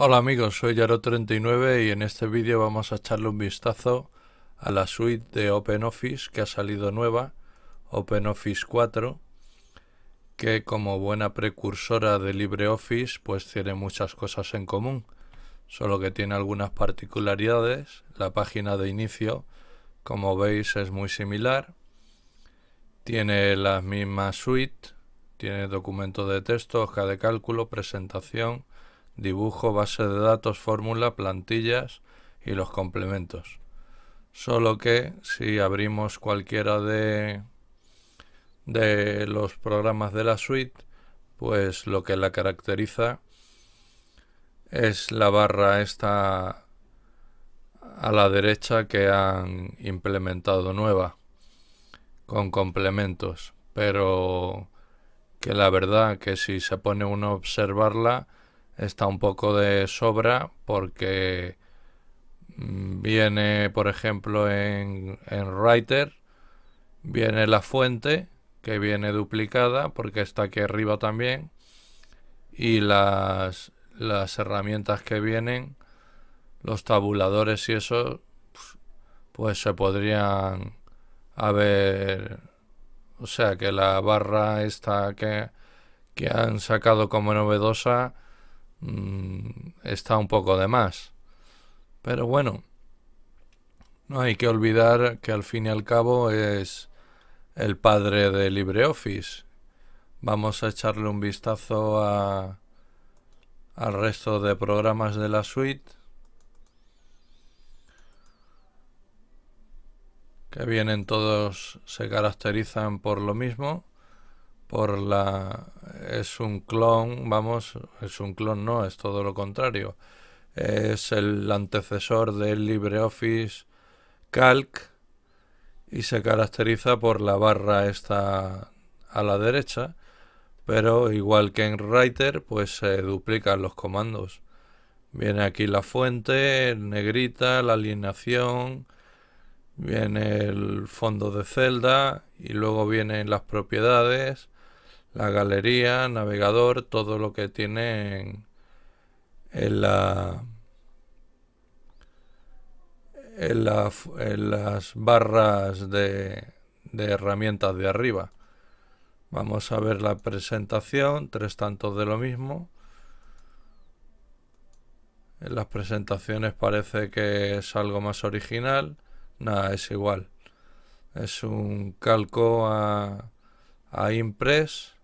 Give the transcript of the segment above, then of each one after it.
Hola amigos, soy Yaro39 y en este vídeo vamos a echarle un vistazo a la suite de OpenOffice que ha salido nueva, OpenOffice 4, que como buena precursora de LibreOffice pues tiene muchas cosas en común, solo que tiene algunas particularidades, la página de inicio como veis es muy similar, tiene la misma suite, tiene documento de texto, hoja de cálculo, presentación, dibujo, base de datos, fórmula, plantillas y los complementos. Solo que si abrimos cualquiera de, los programas de la suite, pues lo que la caracteriza es la barra esta a la derecha que han implementado nueva con complementos pero que la verdad que si se pone uno a observarla está un poco de sobra porque mm, viene, por ejemplo, en, Writer, viene la fuente que viene duplicada porque está aquí arriba también y las, las herramientas que vienen, los tabuladores y eso, pues se podrían haber... O sea, que la barra esta que, que han sacado como novedosa Mm, está un poco de más. Pero bueno, no hay que olvidar que al fin y al cabo es el padre de LibreOffice. Vamos a echarle un vistazo a, al resto de programas de la suite. que vienen todos se caracterizan por lo mismo, por la es un clon, vamos, es un clon, no, es todo lo contrario. Es el antecesor del LibreOffice Calc y se caracteriza por la barra esta a la derecha, pero igual que en Writer, pues se duplican los comandos. Viene aquí la fuente, negrita, la alineación, viene el fondo de celda y luego vienen las propiedades la galería, navegador, todo lo que tienen en, la... En, las barras de, herramientas de arriba. Vamos a ver la presentación, tres tantos de lo mismo. En las presentaciones parece que es algo más original. Nada, es igual. Es un calco a, a Impress.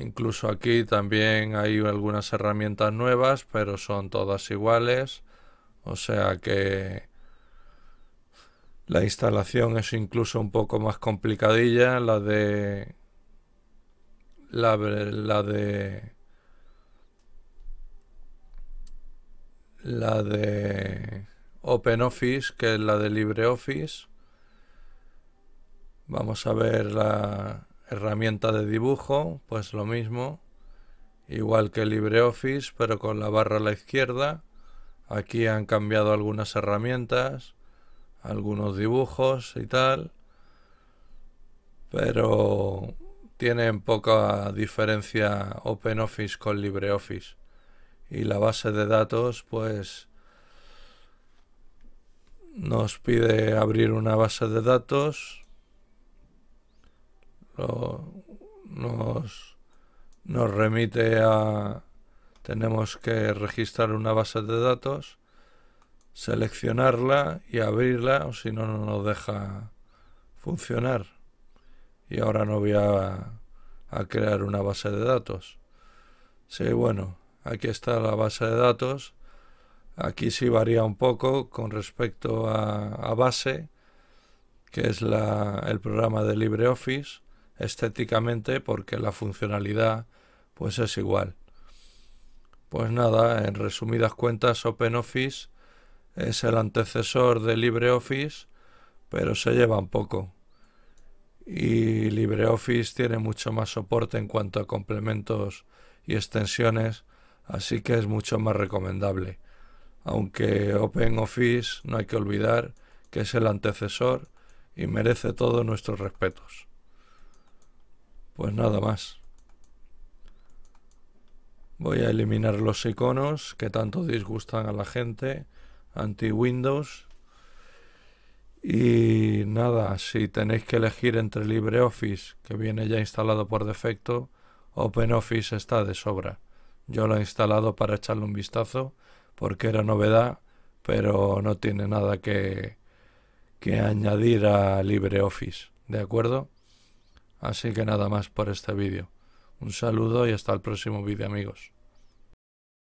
Incluso aquí también hay algunas herramientas nuevas, pero son todas iguales. O sea que la instalación es incluso un poco más complicadilla. La de. La, de. La de OpenOffice, que es la de LibreOffice. Vamos a ver la, herramienta de dibujo, pues lo mismo, igual que LibreOffice, pero con la barra a la izquierda. Aquí han cambiado algunas herramientas, algunos dibujos y tal, pero tienen poca diferencia OpenOffice con LibreOffice. Y la base de datos, pues nos pide abrir una base de datos nos, nos remite a... Tenemos que registrar una base de datos, seleccionarla y abrirla, o si no, no nos deja funcionar. Y ahora no voy a, crear una base de datos. Sí, bueno, aquí está la base de datos. Aquí sí varía un poco con respecto a, a base, que es el programa de LibreOffice estéticamente porque la funcionalidad pues es igual. Pues nada, en resumidas cuentas OpenOffice es el antecesor de LibreOffice, pero se lleva un poco. Y LibreOffice tiene mucho más soporte en cuanto a complementos y extensiones, así que es mucho más recomendable. Aunque OpenOffice no hay que olvidar que es el antecesor y merece todos nuestros respetos. Pues nada más. Voy a eliminar los iconos que tanto disgustan a la gente. Anti-Windows. Y nada, si tenéis que elegir entre LibreOffice, que viene ya instalado por defecto, OpenOffice está de sobra. Yo lo he instalado para echarle un vistazo, porque era novedad, pero no tiene nada que, que añadir a LibreOffice, ¿de acuerdo? Así que nada más por este vídeo. Un saludo y hasta el próximo vídeo amigos.